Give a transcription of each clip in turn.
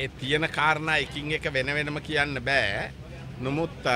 ඒ තියෙන කාරණා එකින් එක වෙනවෙනම කියන්න බෑ නොමුත්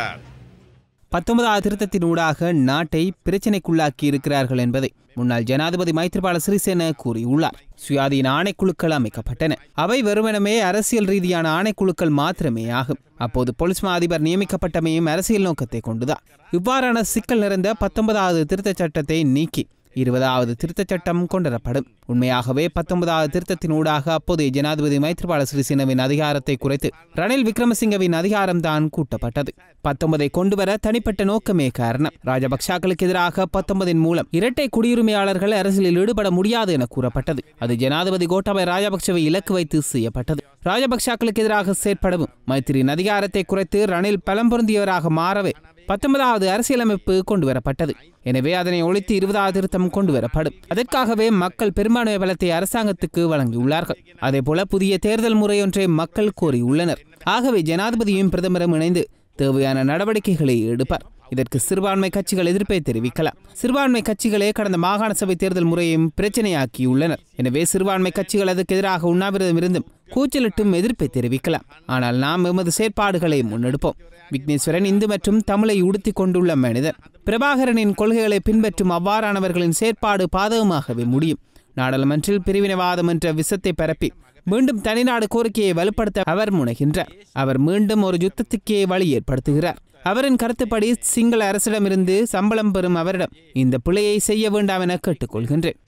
பத்தொன்பது திருத்தத்தின் நாட்டை பிரச்சினைக்குள்ளாக்கி இருக்கிறார்கள் என்பதை முன்னாள் ஜனாதிபதி மைத்திரிபால சிறிசேன கூறியுள்ளார் சுயாதீன ஆணைக்குழுக்கள் அமைக்கப்பட்டன அவை வெறுமனமே அரசியல் ரீதியான ஆணைக்குழுக்கள் மாத்திரமே ஆகும் அப்போது பொலிஸ்மா அதிபர் நியமிக்கப்பட்டமையும் அரசியல் நோக்கத்தை கொண்டுதான் இவ்வாறான சிக்கல் நிறைந்த பத்தொன்பதாவது திருத்த சட்டத்தை நீக்கி இருபதாவது திருத்தச் சட்டம் கொண்டுவரப்படும் உண்மையாகவே பத்தொன்பதாவது திருத்தத்தினூடாக அப்போதைய ஜனாதிபதி மைத்ரிபால சிறிசேனவின் அதிகாரத்தை குறைத்து ரணில் விக்ரமசிங்கவின் அதிகாரம்தான் கூட்டப்பட்டது பத்தொன்பதை கொண்டுவர தனிப்பட்ட நோக்கமே காரணம் ராஜபக்சாக்களுக்கு எதிராக பத்தொன்பதின் மூலம் இரட்டை குடியுரிமையாளர்கள் அரசியலில் ஈடுபட முடியாது என கூறப்பட்டது அது ஜனாதிபதி கோட்டாபய ராஜபக்சவை இலக்கு வைத்து செய்யப்பட்டது ராஜபக்சாக்களுக்கு எதிராக செயற்படவும் மைத்திரியின் அதிகாரத்தை குறைத்து ரணில் பலம் பொருந்தியவராக மாறவே பத்தொன்பதாவது அரசியலமைப்பு கொண்டு வரப்பட்டது எனவே அதனை ஒழித்து இருபதாவது திருத்தம் கொண்டு வரப்படும் அதற்காகவே மக்கள் பெரும்பான்மை பலத்தை அரசாங்கத்துக்கு வழங்கியுள்ளார்கள் அதே போல புதிய தேர்தல் முறையொன்றை மக்கள் கோரியுள்ளனர் ஆகவே ஜனாதிபதியும் பிரதமரும் இணைந்து தேவையான நடவடிக்கைகளை எடுப்பார் இதற்கு சிறுபான்மை கட்சிகள் எதிர்ப்பை தெரிவிக்கலாம் சிறுபான்மை கட்சிகளே கடந்த மாகாண சபை தேர்தல் முறையும் பிரச்சனையாக்கியுள்ளனர் எனவே சிறுபான்மை கட்சிகள் அதற்கு எதிராக உண்ணாவிரதம் இருந்தும் கூச்சலிட்டும் எதிர்ப்பை தெரிவிக்கலாம் ஆனால் நாம் எமது செயற்பாடுகளை முன்னெடுப்போம் விக்னேஸ்வரன் இந்து மற்றும் தமிழை உடுத்தி கொண்டுள்ள மனிதர் பிரபாகரனின் கொள்கைகளை பின்பற்றும் அவ்வாறானவர்களின் செயற்பாடு பாதகமாகவே முடியும் நாடாளுமன்றில் பிரிவினைவாதம் என்ற விசத்தை பரப்பி மீண்டும் தனிநாடு கோரிக்கையை வலுப்படுத்த அவர் முனைகின்றார் அவர் மீண்டும் ஒரு யுத்தத்துக்கே வழி ஏற்படுத்துகிறார் அவரின் கருத்துப்படி சிங்கள அரசிடமிருந்து சம்பளம் பெறும் அவரிடம் இந்த பிழையை செய்ய வேண்டாம் என கேட்டுக்கொள்கின்றேன்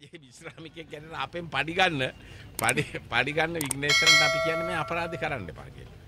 සමාජයේ විශ්‍රාමිකය ගැන අපෙන් පඩිගන්න පඩිගන්න විග්නේශරන්ට අපි කියන්නේ මේ අපරාධ කරන්න එපා කියලා.